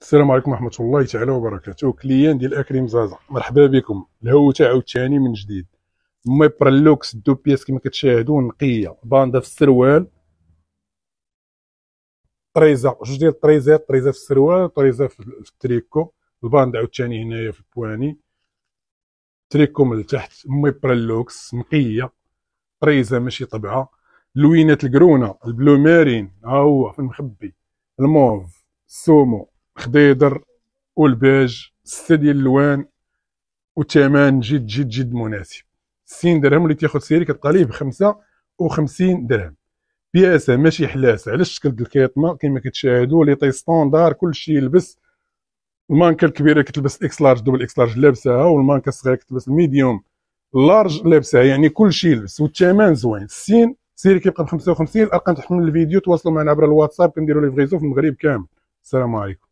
السلام عليكم ورحمه الله تعالى وبركاته كليان ديال اكريم زازا مرحبا بكم الهوته عاوتاني من جديد ميبرلوكس دو بياس كما كتشاهدو نقيه باندا في السروال طريزه جوج ديال الطريزات طريزه في السروال طريزه في التريكو الباندا عاوتاني هنايا في البواني تريكو من التحت ميبرلوكس نقيه طريزه ماشي طبعه لوينات الكرونه البلو مارين ها هو في المخبي الموف السومو خضيضر والباج ستة ديال الالوان وثمن جد جد جد مناسب 60 درهم اللي تاخذ سيري كتلقى ليه ب 55 درهم بياسه ماشي حلاسه على الشكل ديال الكيطمه كما كتشاهدوا لي طي ستوندار كلشي يلبس المانكا الكبيره كتلبس اكس لارج دوبل اكس لارج لابساها والمانكا الصغيره كتلبس الميديوم لارج لابسها يعني كلشي يلبس والثمن زوين السين سيري كيبقى ب 55 الارقام تحمل الفيديو تواصلوا معنا عبر الواتساب كنديروا ليفغيزو في المغرب كامل السلام عليكم